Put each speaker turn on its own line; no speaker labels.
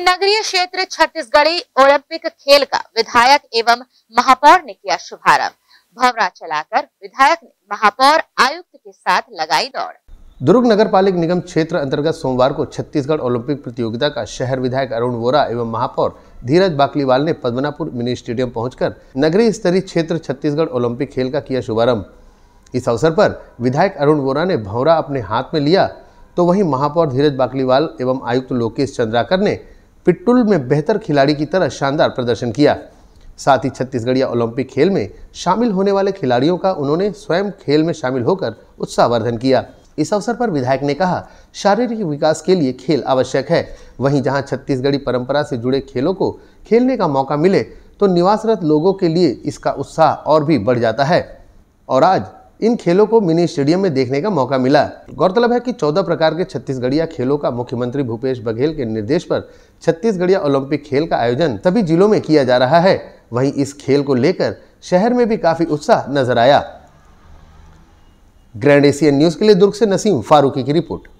वहीं नगरीय क्षेत्र छत्तीसगढ़ी ओलंपिक खेल का विधायक एवं महापौर ने किया शुभारंभ भवरा चलाकर विधायक ने महापौर आयुक्त के साथ लगाई दौड़
दुर्ग नगर पालिक निगम क्षेत्र अंतर्गत सोमवार को छत्तीसगढ़ ओलंपिक प्रतियोगिता का शहर विधायक अरुण वोरा एवं महापौर धीरज बाकलीवाल ने पद्मनापुर मिनी स्टेडियम पहुंचकर नगरीय स्तरीय क्षेत्र छत्तीसगढ़ ओलंपिक खेल का किया शुभारंभ इस अवसर पर विधायक अरुण वोरा ने भौरा अपने हाथ में लिया तो वहीं महापौर धीरज बाकलीवाल एवं आयुक्त लोकेश चंद्राकर ने पिट्टुल में बेहतर खिलाड़ी की तरह शानदार प्रदर्शन किया साथ ही छत्तीसगढ़िया ओलंपिक खेल में शामिल होने वाले खिलाड़ियों का उन्होंने स्वयं खेल में शामिल होकर उत्साहवर्धन किया इस अवसर पर विधायक ने कहा शारीरिक विकास के लिए खेल आवश्यक है वहीं जहां छत्तीसगढ़ी परंपरा से जुड़े खेलों को खेलने का मौका मिले तो निवासरत लोगों के लिए इसका उत्साह और भी बढ़ जाता है और आज इन खेलों को मिनी स्टेडियम में देखने का मौका मिला गौरतलब है कि 14 प्रकार के छत्तीसगढ़िया खेलों का मुख्यमंत्री भूपेश बघेल के निर्देश पर छत्तीसगढ़िया ओलंपिक खेल का आयोजन सभी जिलों में किया जा रहा है वहीं इस खेल को लेकर शहर में भी काफी उत्साह नजर आया ग्रैंड एशियन न्यूज के लिए दुर्ग से नसीम फारूकी की रिपोर्ट